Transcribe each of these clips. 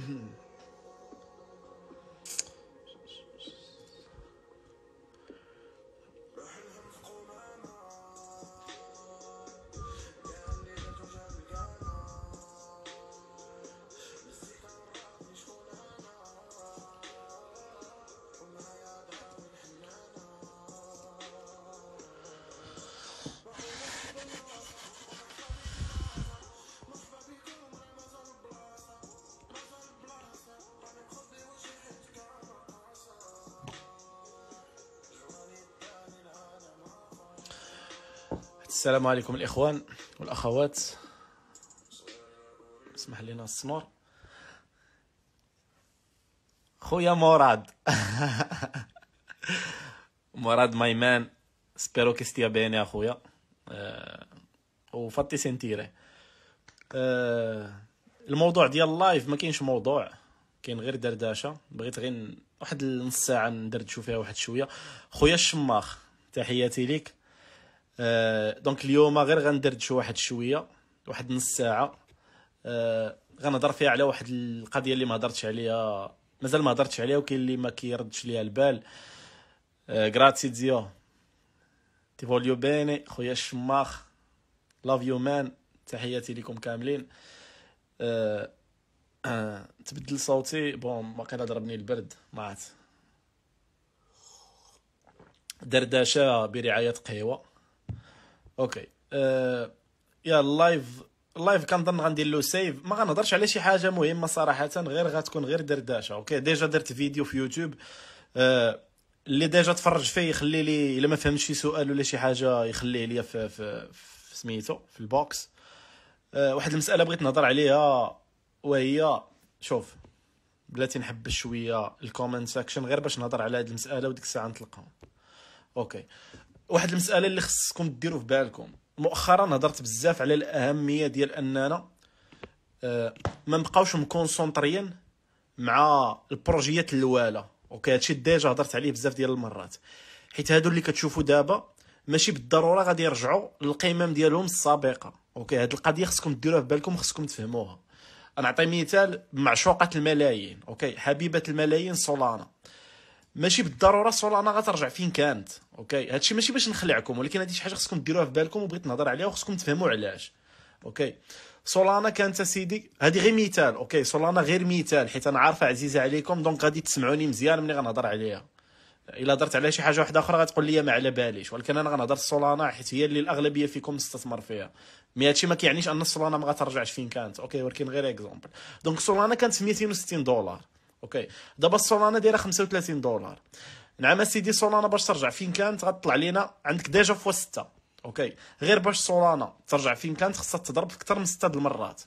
mm-hmm السلام عليكم الإخوان والأخوات اسمح لينا السمر خويا مراد مراد ماي مان سبيرو كيستيا بيني اخويا وفطي فاتي سنتيري آه، الموضوع ديال اللايف ما كاينش موضوع كاين غير دردشه بغيت غير واحد نص ساعه ندردشو فيها واحد شويه خويا الشماخ تحياتي ليك آه، دونك اليوم غير غندير واحد شويه واحد نص ساعه أه غنهضر فيها على واحد القضيه اللي ما هضرتش عليها مازال ما هضرتش عليها وكاين اللي ما كيردش ليها البال غراتسي أه زيو تي فوليو بيني خويا الشماخ لاف يو مان تحياتي لكم كاملين أه أه تبدل صوتي بون ما كان ضربني البرد ما عاد دردشه برعايه قهوه اوكي أه... يا اللايف اللايف كنظن غندير له سيف ما غنهضرش على شي حاجه مهمه صراحه غير غتكون غير دردشه اوكي ديجا درت فيديو في يوتيوب أه... اللي ديجا تفرج فيه يخلي لي الا ما فهمش شي سؤال ولا شي حاجه يخليه لي في, في, في سميتو في البوكس أه... واحد المساله بغيت نهضر عليها وهي شوف بلاتي نحبس شويه الكومنت ساكشن غير باش نهضر على هذه المساله وديك الساعه نطلقها اوكي واحد المساله اللي خصكم ديروا في بالكم مؤخرا هضرت بزاف على الاهميه ديال اننا آه، ما نبقاوش مكونسونطريين مع البروجيات الواله اوكي هادشي ديجا هضرت عليه بزاف ديال المرات حيت هادو اللي كتشوفوا دابا ماشي بالضروره غادي يرجعوا للقمم ديالهم السابقه اوكي هاد القضيه خصكم ديروها في بالكم خصكم تفهموها نعطي مثال معشوقه الملايين اوكي حبيبه الملايين سولانا ماشي بالضروره سولانا غترجع فين كانت اوكي هادشي ماشي باش نخلعكم ولكن هادي شي حاجه خصكم ديروها في بالكم وبغيت نهضر عليها وخصكم تفهموا علاش اوكي سولانا كانت سيدي هادي غير مثال اوكي سولانا غير مثال حيت انا عارفه عزيزه عليكم دونك غادي تسمعوني مزيان ملي غنهضر عليها الا هضرت على شي حاجه واحده اخرى غتقول لي ما على باليش ولكن انا غنهضر سولانا حيت هي اللي الاغلبيه فيكم استثمر فيها مي هادشي ما كيعنيش ان السولانا ما غترجعش فين كانت اوكي ولكن غير اكزومبل دونك سولانا كانت 260 دولار اوكي دابا السولانا دايره 35 دولار نعم سيدي سولانا باش ترجع فين كانت غطلع لينا عندك ديجا فوا 6 اوكي غير باش سولانا ترجع فين كانت خصها تضرب اكثر من 6 المرات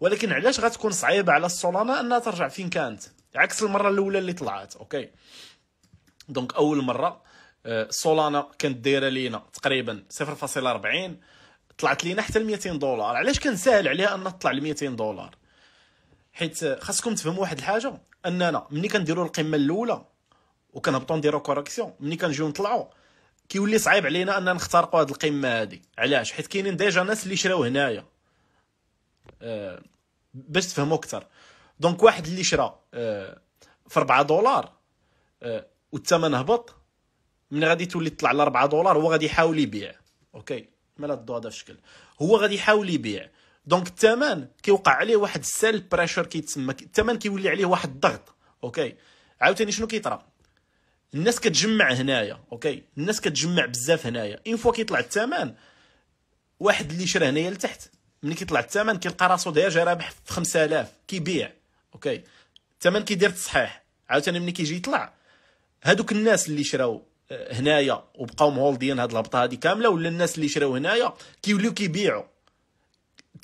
ولكن علاش غتكون صعيبه على السولانا انها ترجع فين كانت عكس المره الاولى اللي طلعت اوكي دونك اول مره سولانا آه، كانت دايره لينا تقريبا 0.40 طلعت لينا حتى ل 200 دولار علاش كان ساهل عليها انها تطلع ل 200 دولار حيت خاصكم تفهموا واحد الحاجه اننا ملي كنديروا القمه الاولى وكنهبطوا نديروا كوركسيون ملي كنجيو نطلعوا كيولي صعيب علينا ان نخترقوا هذه القمه هذه علاش حيت كاينين ديجا ناس اللي شراو هنايا أه باش تفهموا اكثر دونك واحد اللي شرا أه في 4 دولار أه والثمن هبط من غادي تولي تطلع ل 4 دولار هو غادي يحاول يبيع اوكي مالا الضو هذا في شكل هو غادي يحاول يبيع دونك الثمن كيوقع عليه واحد السيل بريشر كيتسمى الثمن كيولي عليه واحد الضغط اوكي عاوتاني شنو كيطرا الناس كتجمع هنايا اوكي الناس كتجمع بزاف هنايا اين فوا كيطلع الثمن واحد اللي شرا هنايا لتحت ملي كيطلع الثمن كيلقى راسو ديجا رابح في 5000 كيبيع اوكي الثمن كيدير تصحيح عاوتاني ملي كيجي يطلع هادوك الناس اللي شراو آه، هنايا وبقاو مهولدين هاد الهبطه هادي كامله ولا الناس اللي شراو هنايا كيوليو كيبيعوا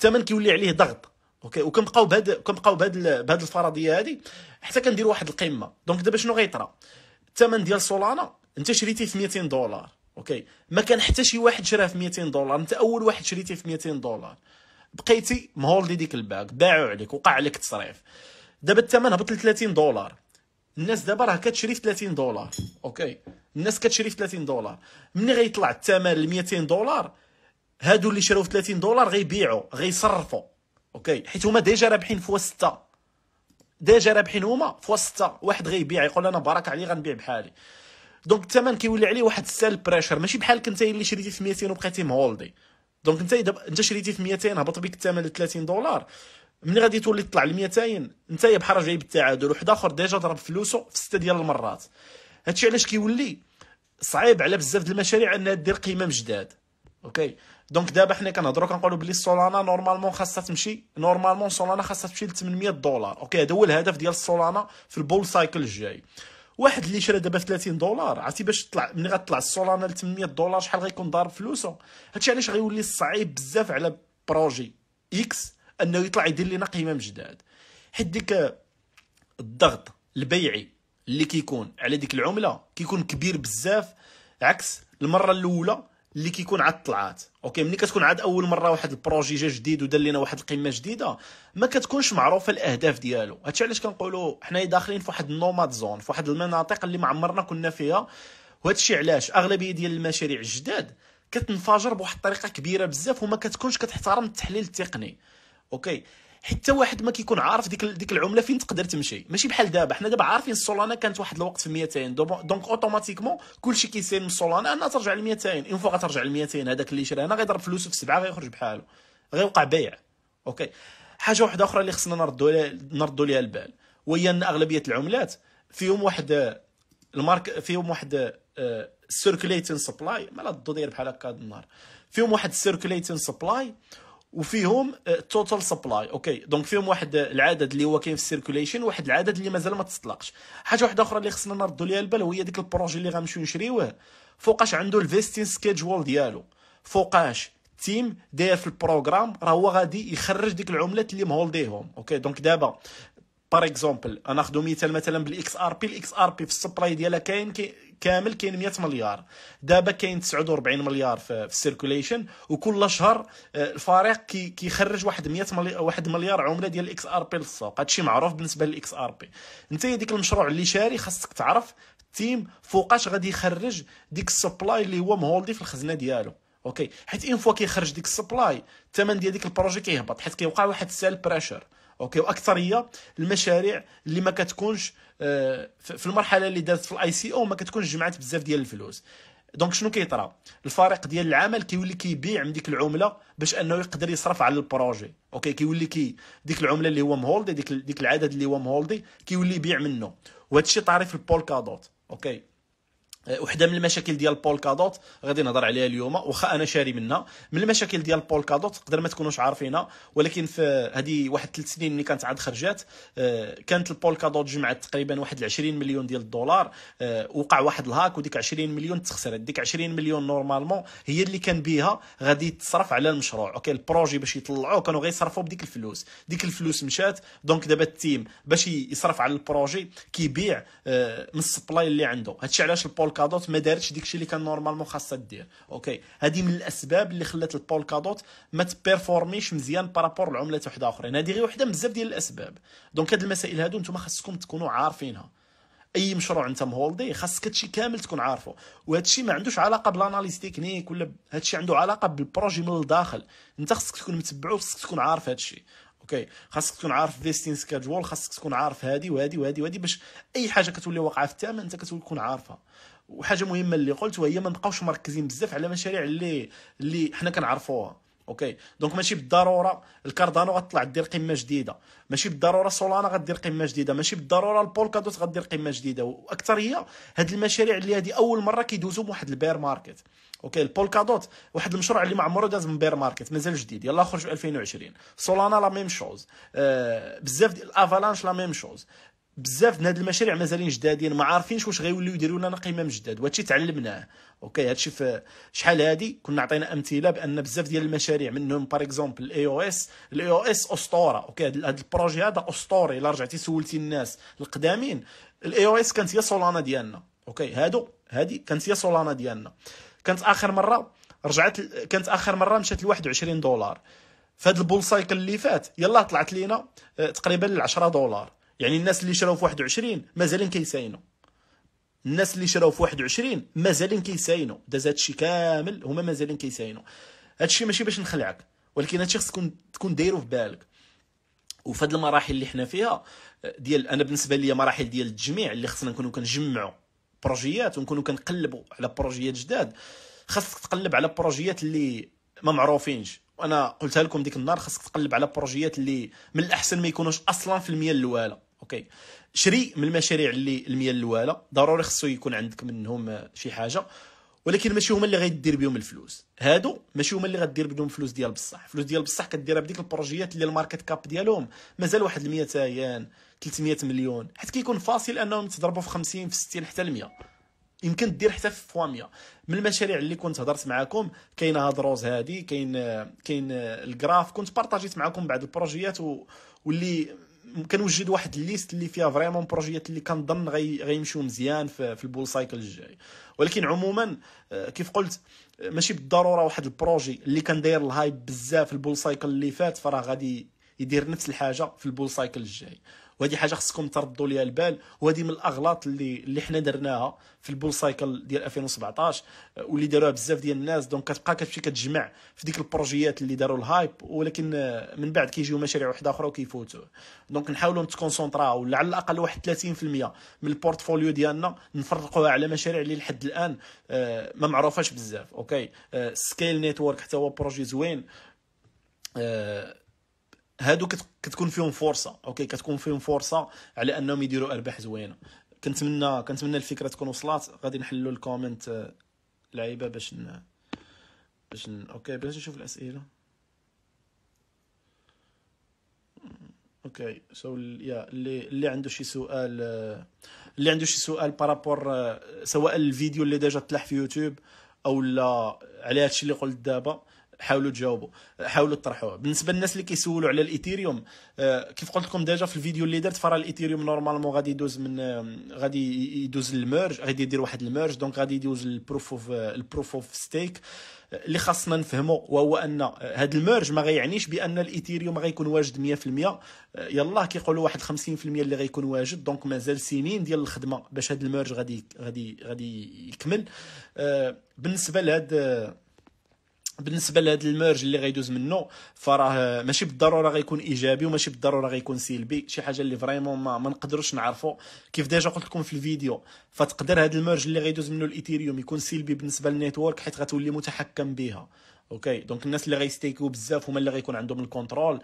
الثمن كيولي عليه ضغط اوكي وكنبقاو بهاد كنبقاو بهاد بهاد الفرضيه هذه حتى كندير واحد القمه دونك دابا شنو غيطرا الثمن ديال سولانا انت شريتيه في 200 دولار اوكي ما كان حتى شي واحد شراه في 200 دولار انت اول واحد شريتيه في 200 دولار بقيتي مهولدي ديك الباك باعو عليك وقع عليك التصريف دابا الثمن هبط ل 30 دولار الناس دابا راه كتشري في 30 دولار اوكي الناس كتشري في 30 دولار ملي غيطلع الثمن ل 200 دولار هادو اللي شراو 30 دولار غيبيعوا غيصرفوا اوكي حيت هما ديجا رابحين فوا 6 ديجا رابحين هما فوا 6 واحد غيبيع يقول انا بارك عليه غنبيع بحالي دونك الثمن كيولي عليه واحد السال بريشر ماشي بحالك انت اللي شريتي في 200 وبقيتي مهولدي دونك انت اذا انت شريتي في 200 هبط بك الثمن ل 30 دولار ملي غادي تولي تطلع ل 200 انت بحال جايب التعادل واحد اخر ديجا ضرب فلوسه في سته ديال المرات هادشي علاش كيولي صعيب على بزاف د المشاريع انها دير قيمه مجداد جداد اوكي دونك دابا حنا كنهضروا كنقولوا بلي السولانا نورمالمون خاصها تمشي نورمالمون سولانا خاصها تمشي ل 800 دولار اوكي هذا هو الهدف ديال السولانا في البول سايكل الجاي واحد اللي شرا دابا 30 دولار عرفتي باش تطلع ملي غتطلع السولانا ل 800 دولار شحال غيكون ضارب فلوسه هادشي علاش غيولي صعيب بزاف على بروجي اكس انه يطلع يدير لنا قيمه من جداد حيت ديك الضغط البيعي اللي كيكون على ديك العمله كيكون كبير بزاف عكس المره الاولى اللي كيكون عاد طلعات اوكي ملي كتكون عاد اول مره واحد البروجي جا جديد ودار لنا واحد القمه جديده ما كتكونش معروفه الاهداف ديالو هادشي علاش كنقولوا حنايا داخلين في واحد النوماد زون في واحد المناطق اللي ما عمرنا كنا فيها وهادشي علاش اغلبيه ديال المشاريع الجداد كتنفجر بواحد الطريقه كبيره بزاف وما كتكونش كتحترم التحليل التقني اوكي حتى واحد ما كيكون عارف ديك ديك العمله فين تقدر تمشي ماشي بحال دابا حنا دابا عارفين السولانا كانت واحد الوقت في 200 دونك اوتوماتيكمون كلشي كيسير من السولانا انها ترجع ل 200 اون فوا غترجع ل 200 هذاك اللي شرا هنا غيضرب فلوسه في سبعه غيخرج بحاله غيوقع بيع اوكي حاجه واحده اخرى اللي خصنا نردوا نردو نردوا ليها البال وهي ان اغلبيه العملات فيهم واحد آه، المارك فيهم واحد سيركليتين سبلاي مالا الضو داير بحال هكا النهار فيهم واحد السيركليتين سبلاي وفيهم التوتال سبلاي اوكي دونك فيهم واحد آه, العدد اللي هو كاين في السيركوليشن واحد العدد اللي مازال ما تطلقش حاجه واحده اخرى اللي خصنا نردوا ليها البال هي ديك البروجي اللي غنمشيو نشريوه فوقاش عنده الفيستين سكيدجول ديالو فوقاش تيم داير في البروغرام راه هو غادي يخرج ديك العملات اللي مهولديهم اوكي دونك دابا باغ اكزومبل ناخذ مثال مثلا بالاكس ار بي الاكس ار بي في السبلاي ديالها كاين كامل كاين 100 مليار دابا كاين 49 مليار في السيركوليشن وكل شهر آه، الفريق كيخرج واحد 100 مليار واحد مليار عمله ديال الاكس ار بي للسوق هادشي معروف بالنسبه للاكس ار بي انت ديك المشروع اللي شاري خاصك تعرف التيم فوقاش غادي يخرج ديك السبلاي اللي هو مهولدي في الخزنه ديالو اوكي حيت ان فوا كيخرج ديك السبلاي الثمن ديال ديك البروجي كيهبط حيت كيوقع واحد السيل بريشر اوكي واكثريه المشاريع اللي ما كتكونش آه، في المرحله اللي دازت في الاي سي او ما كتكونش جمعت بزاف ديال الفلوس دونك شنو كيطرى الفريق ديال العمل كيولي كيبيع من ديك العمله باش انه يقدر يصرف على البروجي اوكي كيولي كي ديك العمله اللي هو مهولدي ديك ديك العدد اللي هو مهولدي كيولي يبيع منه وهذا الشيء طاري في البولكادوت اوكي أه، وحده من المشاكل ديال بولكادوت غادي نهضر عليها اليوم واخا انا شاري منها من المشاكل ديال بولكادوت تقدر ما تكونوش عارفينها ولكن في هذه واحد ثلاث سنين اللي كانت عاد خرجات أه، كانت البولكادوت جمعت تقريبا واحد 20 مليون ديال الدولار أه، وقع واحد الهاك وديك 20 مليون تخسرت ديك 20 مليون نورمالمون هي اللي كان بها غادي تصرف على المشروع اوكي البروجي باش يطلعوه كانوا غيصرفوا بديك الفلوس ديك الفلوس مشات دونك دابا التيم باش يصرف على البروجي كيبيع من السبلاي اللي عنده هادشي علاش البول البولكادوت ما دارتش داكشي اللي كان نورمالمون خاصها دير اوكي هذه من الاسباب اللي خلات البولكادوت ما تبيرفورميش مزيان بارابور لعملات وحده اخرين هذه غير وحده من بزاف ديال الاسباب دونك هاد المسائل هادو نتوما خاصكم تكونوا عارفينها اي مشروع انت مهولدي خاصك هادشي كامل تكون عارفه وهادشي الشيء ما عندوش علاقه بالاناليز تكنيك ولا هذا الشيء عنده علاقه بالبروجي من الداخل انت خاصك تكون متبعو خاصك تكون عارف هذا الشيء اوكي خاصك تكون عارف فيستين سكادجول خاصك تكون عارف هادي وهادي وهادي وهادي باش اي حاجه كتولي واقعه في الثمن انت كتكون عارفها وحاجه مهمه اللي قلت وهي ما نبقاوش مركزين بزاف على مشاريع اللي اللي حنا كنعرفوها اوكي دونك ماشي بالضروره الكاردانو غتطلع دير قمه جديده ماشي بالضروره سولانا غدير قمه جديده ماشي بالضروره البولكادوت غدير قمه جديده واكثر هي هاد المشاريع اللي هذه اول مره كيدوزو بواحد البير ماركت اوكي البولكادوت واحد المشروع اللي ما عمره داز من بير ماركت مازال جديد يلاه خرج في 2020 سولانا لا ميم شوز آه بزاف الافالانش لا ميم شوز بزاف من هاد المشاريع مازالين جدادين ما عارفينش واش غيوليو يديروا لنا قمم جداد وهادشي تعلمناه اوكي هادشي في شحال هادي كنا عطينا امثله بان بزاف ديال المشاريع منهم باغ اكزومبل الاي او اس الاي او اس اسطوره اوكي هاد البروجي هذا اسطوري الا رجعتي سولتي الناس القدامين الاي او اس كانت هي سولانا ديالنا اوكي هادو هادي كانت هي سولانا ديالنا كانت اخر مره رجعت كانت اخر مره مشات ل 21 دولار فهاد البول سايكل اللي فات يلا طلعت لينا آه، تقريبا ل 10 دولار يعني الناس اللي شراو في 21 مازالين كيساينوا الناس اللي شراو في 21 مازالين كيساينوا داز هادشي كامل هما مازالين كيساينوا هادشي ماشي باش نخلعك ولكن هادشي خصك تكون دايرو في بالك وفي هاد المراحل اللي حنا فيها ديال انا بالنسبه لي مراحل ديال التجميع اللي خصنا نكونوا كنجمعوا بروجيات ونكونوا كنقلبوا على بروجيات جداد خاصك تقلب على بروجيات اللي ما معروفينش وانا قلتها لكم ديك النهار خاصك تقلب على بروجيات اللي من الاحسن ما يكونوش اصلا في المية الاولى اوكي شري من المشاريع اللي المياه الواله ضروري خصو يكون عندك منهم شي حاجه ولكن ماشي هما اللي غيدير بهم الفلوس هادو ماشي هما اللي غدير بهم الفلوس ديال بصح الفلوس ديال بصح كديرها بديك البروجيات اللي الماركت كاب ديالهم مازال واحد 100 تايان 300 مليون حيت كيكون فاصل انهم تضربوا في 50 في 60 حتى ل 100 يمكن دير حتى في 100 من المشاريع اللي كنت هضرت معاكم كاين هاد روز هادي كاين كاين الجراف كنت بارطاجيت معاكم بعض البروجيات و... واللي كنوجد واحد الليست اللي فيها فريمون بروجيات اللي كنظن غيمشيو مزيان في البول سايكل الجاي ولكن عموما آه، كيف قلت آه، ماشي بالضروره واحد البروجي اللي كان داير الهايب بزاف في البول سايكل اللي فات فراه غادي يدير نفس الحاجه في البول سايكل الجاي وهذه حاجه خصكم تردوا ليها البال وهذه من الاغلاط اللي اللي حنا درناها في البول سايكل ديال 2017 آه، واللي داروها بزاف ديال الناس دونك كتبقى كتمشي كتجمع في ديك البروجيات اللي داروا الهايب ولكن آه، من بعد كيجيو مشاريع واحده اخرى وكيفوتوا دونك نحاولوا نتكونسونطراو ولا على الاقل واحد 30% من البورتفوليو ديالنا نفرقوها على مشاريع اللي لحد الان آه، ما معروفاش بزاف اوكي سكيل نيتورك حتى هو بروجي زوين هادو كتكون فيهم فرصه اوكي كتكون فيهم فرصه على انهم يديروا ارباح زوينه كنتمنى كنتمنى الفكره تكون وصلات غادي نحلوا الكومنت آه، لعيبه باش ن... باش ن... اوكي باش نشوف الاسئله اوكي سو يا اللي اللي عنده شي سؤال آه، اللي عنده شي سؤال بارابور آه، سواء الفيديو اللي ديجا طلع في يوتيوب او لا على هادشي اللي قلت دابا حاولوا تجاوبوا حاولوا تطرحوها بالنسبه للناس اللي كيسولوا على الايثيريوم آه، كيف قلت لكم ديجا في الفيديو اللي درت فرا الايثيريوم نورمالمون غادي يدوز من آه، غادي يدوز الميرج غادي يدير واحد الميرج دونك غادي يدوز البروف اوف البروف اوف ستيك اللي خاصنا نفهمه وهو ان هذا آه، الميرج ما غيعنيش بان الايثيريوم غيكون واجد 100% يلاه كيقولوا واحد 50% اللي غيكون واجد دونك مازال سنين ديال الخدمه باش هذا الميرج غادي غادي غادي يكمل بالنسبه لهذا بالنسبه لهذا الميرج اللي غيدوز منه فراه ماشي بالضروره غيكون ايجابي وماشي بالضروره غيكون سلبي شي حاجه اللي فريمون ما, ما نقدروش نعرفوا كيف ديجا قلت لكم في الفيديو فتقدر هذا الميرج اللي غيدوز منه الايثيريوم يكون سلبي بالنسبه للنيتورك حيت غتولي متحكم بها اوكي دونك الناس اللي غيستيكيو بزاف هما اللي غيكون عندهم الكونترول هذه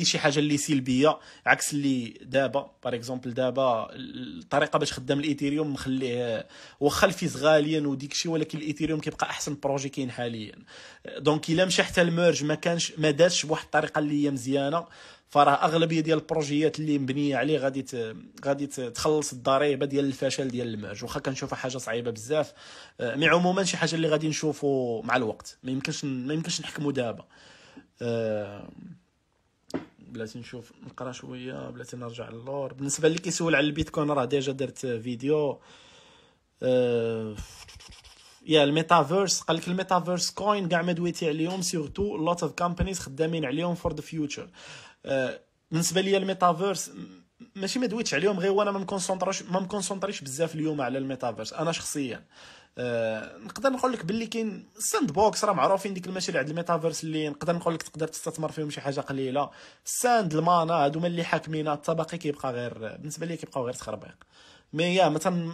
آه شي حاجه اللي سلبيه عكس اللي دابا باغ اكزومبل دابا الطريقه باش خدام الايثيريوم مخليه واخا الفيز غاليا وديك الشيء ولكن الايثيريوم كيبقى احسن بروجي كاين حاليا دونك الا مشى حتى الميرج ما كانش ما دارش بواحد الطريقه اللي هي مزيانه فراه اغلبيه ديال البروجيات اللي مبنيه عليه غادي غادي تخلص الضريبه ديال الفشل ديال المعج واخا كنشوفها حاجه صعيبه بزاف آه، مي عموما شي حاجه اللي غادي نشوفو مع الوقت ما يمكنش ما يمكنش نحكمو دابا آه، بلاتي نشوف نقرا شويه بلاتي نرجع للور بالنسبه اللي كيسول على البيتكوين راه ديجا درت فيديو آه، يا الميتافيرس قال لك الميتافيرس كوين كاع ما دويتي عليهم سيرتو لوت اوف كومبانيز خدامين عليهم فور ذا فيوتشر آه، بالنسبه لي الميتافيرس ماشي ما دويتش عليهم غير وانا ما مكونسونطريش ما مكونسونطريش بزاف اليوم على الميتافيرس انا شخصيا آه، نقدر نقول لك باللي كاين ساند بوكس راه معروفين ديك المشاريع ديال الميتافيرس اللي نقدر نقول لك تقدر تستثمر فيهم شي حاجه قليله الساند المانا هادو اللي حاكمين الطبقي كيبقى غير بالنسبه لي كيبقاو غير تخربيق مي يا مثلا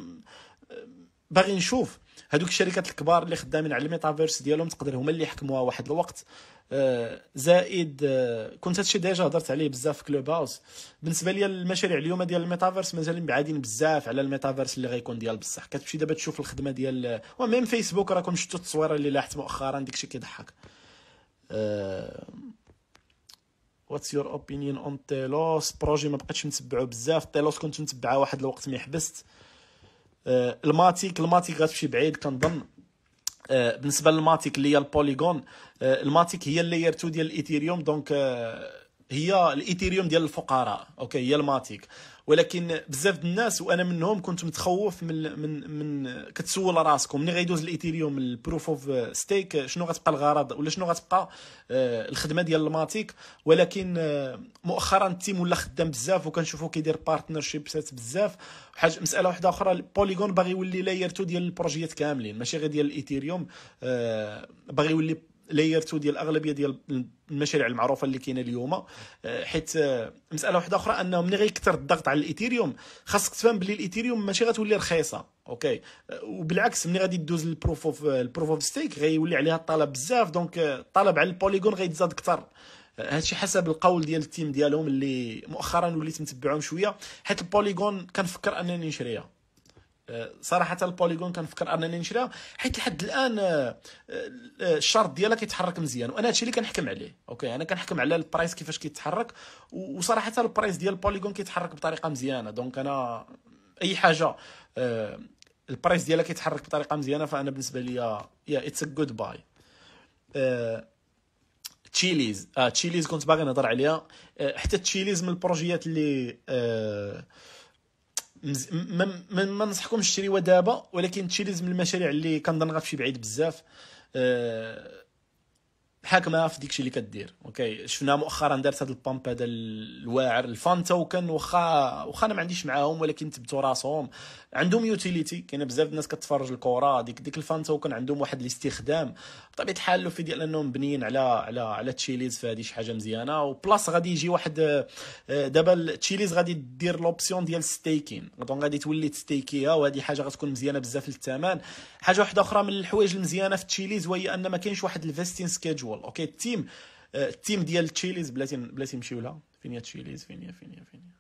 باغي نشوف هذوك الشركات الكبار اللي خدامين على الميتافيرس ديالهم تقدر هما اللي يحكموها واحد الوقت آه، زائد آه، كنت هادشي ديجا هضرت عليه بزاف في كلوب هاوس بالنسبه لي المشاريع اليوم ديال الميتافيرس مازالين بعادين بزاف على الميتافيرس اللي غيكون ديال بصح كتمشي دابا تشوف الخدمه ديال آه، وميم فيسبوك راكم شفتوا التصويره اللي لاحت مؤخرا داكشي كيضحك واتس يور اوبينيون اون تيلوس بروجي ما بقيتش نتبعو بزاف تيلوس كنت نتبعها واحد الوقت ما حبست آه، الماتيك الماتيك غتمشي بعيد كنظن آه، بالنسبه للماتيك اللي هي البوليغون آه، الماتيك هي اللاير 2 ديال الايثيريوم دونك هي الايثيريوم ديال الفقراء اوكي هي الماتيك ولكن بزاف الناس وانا منهم كنت متخوف من من من كتسول راسكم ملي غيدوز الايثيريوم البروف اوف آه، ستيك شنو غتبقى الغرض ولا شنو غتبقى آه، الخدمه ديال الماتيك ولكن آه، مؤخرا التيم ولا خدام بزاف وكنشوفو كيدير بارتنرشيبسات بزاف حاجه مساله واحده اخرى بوليغون باغي يولي لاير 2 ديال البروجيات كاملين ماشي غير ديال الايثيريوم باغي يولي لاير 2 ديال الاغلبيه ديال المشاريع المعروفه اللي كاينه اليوم آه، حيت آه، مساله واحده اخرى انه ملي غيكثر الضغط على الايثيريوم خاصك تفهم باللي الايثيريوم ماشي غتولي رخيصه اوكي آه، وبالعكس ملي غادي دوز البروف اوف البروف اوف ستيك غيولي عليها الطلب بزاف دونك الطلب على البوليغون غيتزاد اكثر هادشي حسب القول ديال التيم ديالهم اللي مؤخرا وليت متبعهم شويه حيت البوليغون كنفكر انني نشريها صراحه البوليغون كنفكر انني نشريها حيت لحد الان آه، آه، الشرط ديالها كيتحرك مزيان وانا هادشي اللي كنحكم عليه اوكي انا كنحكم على البرايس كيفاش كيتحرك وصراحه البرايس ديال البوليغون كيتحرك بطريقه مزيانه دونك انا اي حاجه آه، البرايس ديالها كيتحرك بطريقه مزيانه فانا بالنسبه لي يا اتس ا جود باي تشيليز آه تشيليز كنت باغي نهضر عليها حتى تشيليز من البروجيات اللي ما ننصحكمش تشريوها دابا ولكن تشريز من المشاريع اللي كنظن غتمشي بعيد بزاف أه حاكمه في ديكشي اللي كدير اوكي شفنا مؤخرا دارت هذا البامب هذا الواعر الفانتا وكان واخا واخا انا ما عنديش معاهم ولكن ثبتوا راسهم عندهم يوتيليتي كاين بزاف الناس كتفرج الكره ديك ديك الفان توكن عندهم واحد الاستخدام بطبيعه الحال لو في ديال انهم مبنيين على على على تشيليز فهادي شي حاجه مزيانه وبلاص غادي يجي واحد آه، دابا تشيليز غادي دير لوبسيون ديال ستيكين دونك غادي تولي تستيكيها وهذه حاجه غتكون مزيانه بزاف للثمن حاجه واحده اخرى من الحوايج المزيانه في تشيليز وهي ان ما كاينش واحد الفيستين سكيدجول اوكي التيم آه، التيم ديال تشيليز بلاتي بلاتي نمشيو لها فين هي تشيليز فين هي فين هي فين هي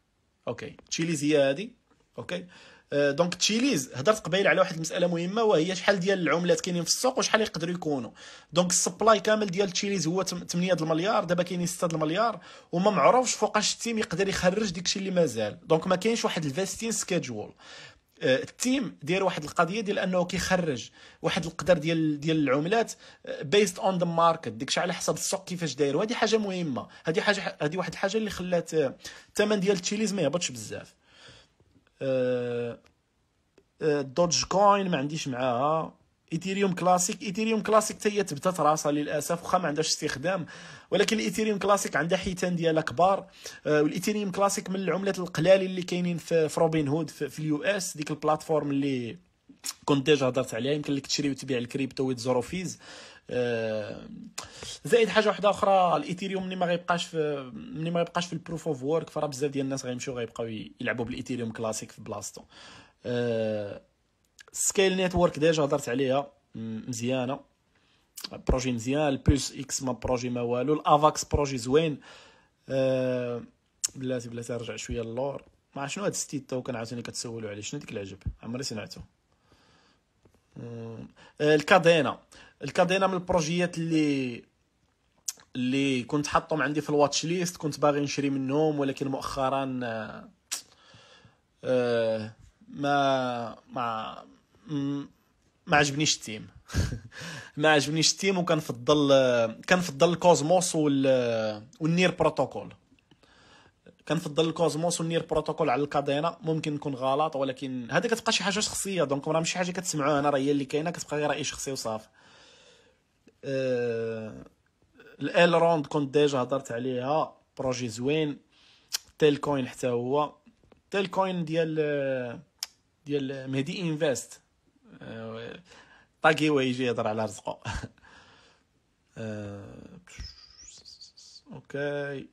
اوكي تشيليز هي هذه اوكي آه، دونك تشيليز هضرت قبيل على واحد المساله مهمه وهي شحال ديال العملات كاينين في السوق وشحال يقدروا يكونوا دونك السبلاي كامل ديال تشيليز هو 8 المليار دابا كاينين 6 المليار وما معروفش فوقاش التيم يقدر يخرج داكشي اللي مازال دونك ما كاينش واحد الفاستين سكيدجول آه، التيم داير واحد القضيه ديال انه كيخرج واحد القدر ديال ديال العملات بيست اون ذا ماركت داكشي على حسب السوق كيفاش داير وهذه حاجه مهمه هذه حاجه هذه واحد الحاجه اللي خلات آه، الثمن ديال تشيليز ما يهبطش بزاف دوج آه، كوين آه، ما عنديش معاها ايثيريوم كلاسيك ايثيريوم كلاسيك حتى هي تبتت راسها للاسف واخا ما عندهاش استخدام ولكن الايثيريوم كلاسيك عندها حيتان ديالها كبار آه، والايثيريوم كلاسيك من العملات القلال اللي كاينين في روبين هود في اليو اس ديك البلاتفورم اللي كنت ديجا هضرت عليها يمكن لك تشري وتبيع الكريبتو ويت زيرو فيز آه، زائد حاجه واحده اخرى الايثيريوم ملي ما غيبقاش في ملي ما غيبقاش في البروف اوف وورك فراه بزاف ديال الناس غيمشيو غيبقاو يلعبوا بالايثيريوم كلاسيك في بلاصتو سكيل آه، نيتورك ديجا هضرت عليها مزيانه بروجي مزيان البلس اكس ما بروجي ما والو الافاكس بروجي زوين آه، بلاتي بلاتي نرجع شويه للور ما شنو هاد ستيت تو كان عاوتاني كتسولوا عليه شنو ديك العجب عمري سمعتو أه الكادينا الكادينا من البروجيات اللي اللي كنت حاطهم عندي في الواتش ليست كنت باغي نشري منهم ولكن مؤخرا آه، آه، ما ما ما عجبنيش التيم ما عجبنيش التيم وكنفضل كنفضل الكوزموس والنير بروتوكول كنفضل الكوزموس والنير بروتوكول على الكادينا ممكن نكون غلط ولكن هذا كتبقى شي حاجه شخصيه دونك راه ماشي حاجه كتسمعوها انا راه هي اللي كاينه كتبقى غير راي شخصي وصافي آه، الال روند كنت ديجا هضرت عليها بروجي زوين تيل كوين حتى هو تيل كوين ديال ديال مهدي انفست آه، طاكي يجي يهضر على رزقه آه، اوكي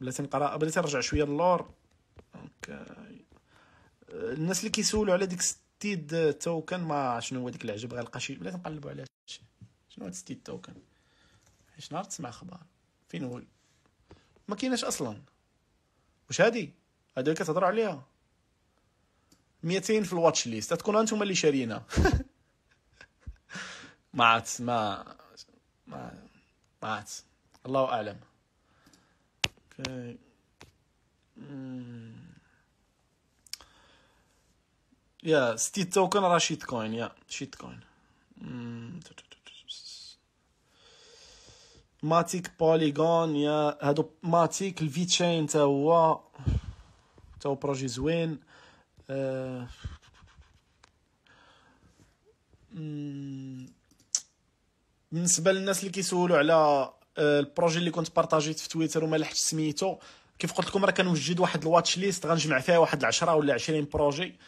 بلاتي نقرا بلاتي نرجع شويه للور اوكي الناس اللي كيسولوا على ديك ستيد توكن ما شنو هو ديك العجب غنلقى شي بلاتي نقلبوا عليها شنو هاد ستيت توكن عيش نهار تسمع اخبار فين هو ما كيناش اصلا واش هادي هادي اللي كتهضر عليها 200 في الواتش ليست تكون انتم اللي شارينا ما عاد ما ما ما عاد الله اعلم اوكي يا ستيت توكن راه شيت كوين يا شيت كوين ماتيك بوليغون يا هادو ماتيك الفي تشين تا هو تا هو بروجي زوين بالنسبه للناس اللي كيسولوا على البروجي اللي كنت بارطاجيت في تويتر وما لحقتش سميتو كيف قلت لكم راه كنوجد واحد الواتش ليست غنجمع فيها واحد 10 ولا 20 بروجي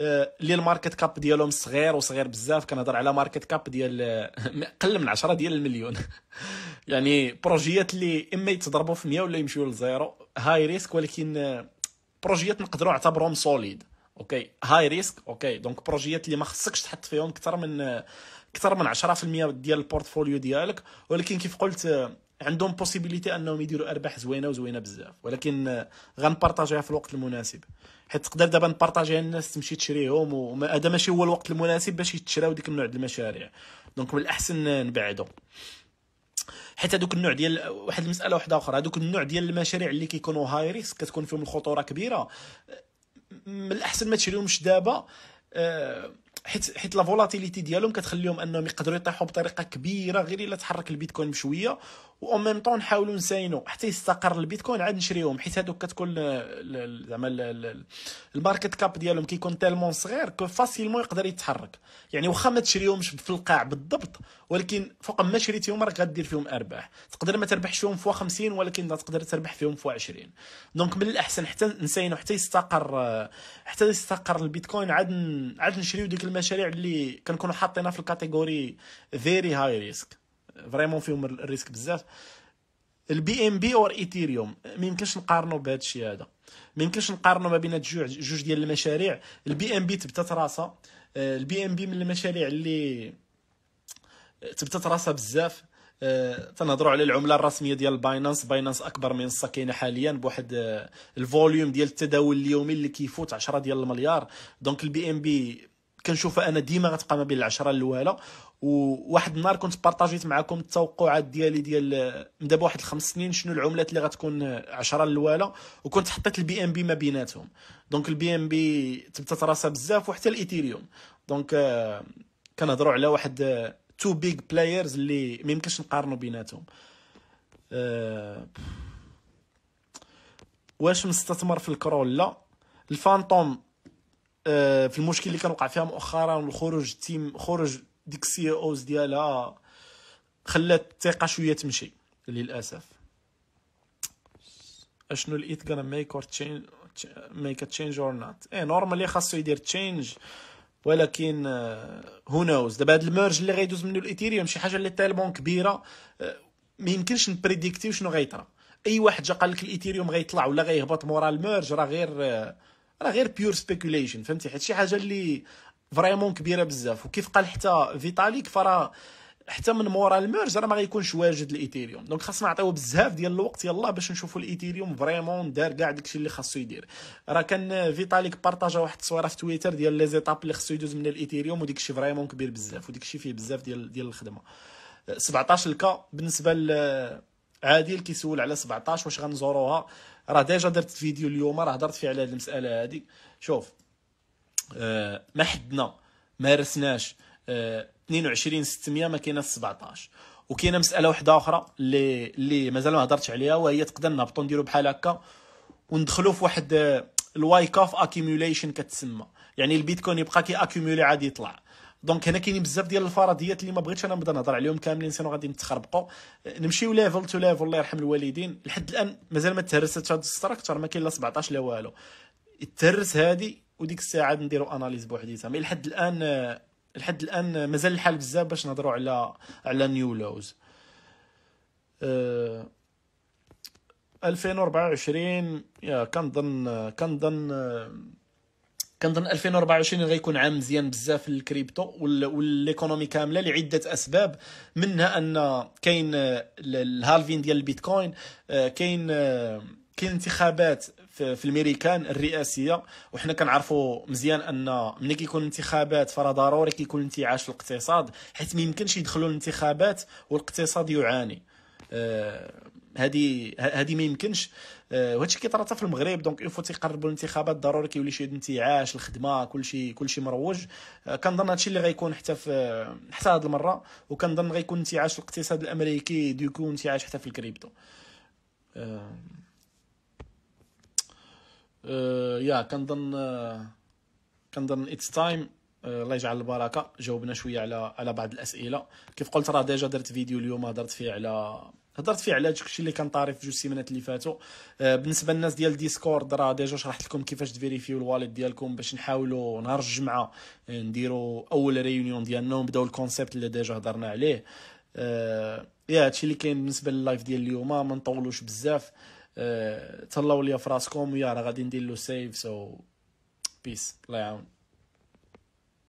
اللي آه، الماركت كاب ديالهم صغير وصغير بزاف كنهضر على ماركت كاب ديال آه، قل من 10 ديال المليون يعني بروجيات اللي اما يتضربوا في 100 ولا يمشيو لزيرو هاي ريسك ولكن بروجيات آه، نقدروا نعتبرهم سوليد اوكي هاي ريسك اوكي دونك بروجيات اللي ما خصكش تحط فيهم اكثر من اكثر من 10% ديال البورتفوليو ديالك ولكن كيف قلت عندهم بوسيبيليتي انهم يديروا ارباح زوينه وزوينه بزاف ولكن غنبارطاجيها في الوقت المناسب حيت تقدر دابا نبارطاجيها الناس تمشي تشريهم وهذا ماشي هو الوقت المناسب باش يتشراو ديك النوع ديال المشاريع دونك من الاحسن نبعدو حيت هذوك النوع ديال واحد المساله واحده اخرى هذوك النوع ديال المشاريع اللي كيكونوا هاي ريسك كتكون فيهم الخطوره كبيره من الاحسن ما تشريهمش دابا آه، حيت حيت لا فولاتيليتي ديالهم كتخليهم انهم يقدروا يطيحوا بطريقه كبيره غير الا تحرك البيتكوين بشويه وان ميم طون نحاولوا نساينو حتى يستقر البيتكوين عاد نشريهم حيت هادوك كتكون زعما الماركت كاب ديالهم كيكون تالمون صغير كو فاسيلمون يقدر يتحرك يعني واخا ما تشريهمش في القاع بالضبط ولكن فوق ما شريتيهم راك غدير فيهم ارباح تقدر ما تربحش فيهم فوا 50 ولكن تقدر تربح فيهم فوا 20 دونك من الاحسن حتى نساينو حتى يستقر حتى يستقر البيتكوين عاد عاد نشريو ديك المشاريع اللي كنكونوا حاطينها في الكاتيجوري فيري هاي ريسك فريمون فيهم الريسك بزاف البي ام بي اور ايثيريوم ما يمكنش نقارنوا بهذا الشيء هذا ما يمكنش نقارنوا ما بين جوج ديال المشاريع البي ام بي تبتت راسها البي ام بي من المشاريع اللي تبتت راسها بزاف آه، تنهضروا على العمله الرسميه ديال باينانس باينانس اكبر من كاينه حاليا بواحد آه، الفوليوم ديال التداول اليومي اللي كيفوت 10 ديال المليار دونك البي ام بي كنشوفها انا ديما غتبقى ما بين العشره الاولى وواحد النهار كنت بارطاجيت معكم التوقعات ديالي ديال من دابا واحد الخمس سنين شنو العملات اللي غتكون عشرة الاولى وكنت حطيت البي ام بي ما بيناتهم دونك البي ام بي تبتت راسها بزاف وحتى الايثيريوم دونك آه، كنهضروا على واحد تو بيغ بلايرز اللي ما يمكنش نقارنوا بيناتهم آه، واش مستثمر في الكرو لا الفانتوم آه، في المشكل اللي كان وقع فيها مؤخرا والخروج تيم خروج ديك السي اوز ديالها خلات الثقه شويه تمشي للاسف اشنو الايت غانا ميك اور تشينج ميك تشينج اور نوت اي نورمالي خاصو يدير تشينج ولكن هو آه، نوز دابا هذا الميرج اللي غيدوز منه الايثيريوم شي حاجه اللي تالمون كبيره آه، ما يمكنش نبريديكتيو شنو غيطرا اي واحد جا قال لك الايثيريوم غيطلع ولا غيهبط مورا الميرج راه غير راه غير بيور سبيكوليشن فهمتي حيت شي حاجه اللي فريمون كبيره بزاف وكيف قال حتى فيتاليك فراه حتى من مورا الميرج راه ما غيكونش واجد الايثيريوم دونك خاصنا نعطيو بزاف ديال الوقت يلا باش نشوفوا الايثيريوم فريمون دار كاع داكشي اللي خاصو يدير راه كان فيتاليك بارطاجا واحد التصويره في تويتر ديال لي زيتاب اللي خاصو يدوز من الايثيريوم وديك الشيء فريمون كبير بزاف وديك الشيء فيه بزاف ديال ديال الخدمه 17 الكا بالنسبه عادي الكيسول على 17 واش غنزوروها راه ديجا درت فيديو اليوم راه هضرت فيه على هذه المساله هذه شوف آه ما حدنا ما رسناش آه 22 600 ما كاينه 17 وكاينه مساله واحده اخرى اللي اللي مازال ما هضرتش عليها وهي تقدر نهبطوا نديروا بحال هكا وندخلوا في واحد الواي كاف اكيموليشن كتسمى يعني البيتكوين يبقى كي اكيمولي عادي يطلع دونك هنا كاينين بزاف ديال الفرضيات اللي ما بغيتش انا نبدا نهضر عليهم كاملين سينو غادي نتخربقوا نمشيو ليفل تو ليفل الله يرحم الوالدين لحد الان مازال ما تهرستش هاد الستراكتشر ما كاين لا 17 لا والو تهرس هادي وديك الساعه نديرو اناليز بوحديتها مي لحد الان لحد الان مازال الحال بزاف باش نهضروا على على نيو لوز أه 2024 يا كنظن كنظن كنظن 2024 غيكون عام مزيان بزاف للكريبتو والايكونومي كامله لعده اسباب منها ان كاين الهالفين ديال البيتكوين آه، كاين آه، كاين انتخابات في الميريكان الرئاسيه وحنا كنعرفوا مزيان ان ملي كيكون انتخابات فرا ضروري كيكون انتعاش في الاقتصاد حيت ما يمكنش يدخلوا الانتخابات والاقتصاد يعاني آه، هذه هذه ما يمكنش آه، وهادشي كيطرى حتى في المغرب دونك اون فوا تيقربوا الانتخابات ضروري كيولي شي انتعاش الخدمه كلشي كلشي مروج آه، كنظن هادشي اللي غيكون حتى في آه، حتى هذه المره وكنظن غيكون انتعاش الاقتصاد الامريكي ديكو انتعاش حتى في الكريبتو يا كنظن كنظن اتس تايم الله يجعل البركه جاوبنا شويه على على بعض الاسئله كيف قلت راه ديجا درت فيديو اليوم هضرت فيه على هضرت فيه على داكشي اللي كان طاري في جوج سيمانات اللي فاتوا آه، بالنسبه للناس ديال ديسكورد راه ديجا شرحت لكم كيفاش تفيريفيو الواليت ديالكم باش نحاولوا نهار الجمعه آه، نديروا اول ريونيون ديالنا ونبداو الكونسيبت اللي ديجا هضرنا عليه آه، يا هادشي اللي كاين بالنسبه لللايف ديال اليوم ما نطولوش بزاف تهلاو ليا فراسكم ويا راه غادي ندير له سيف سو بيس الله يعاون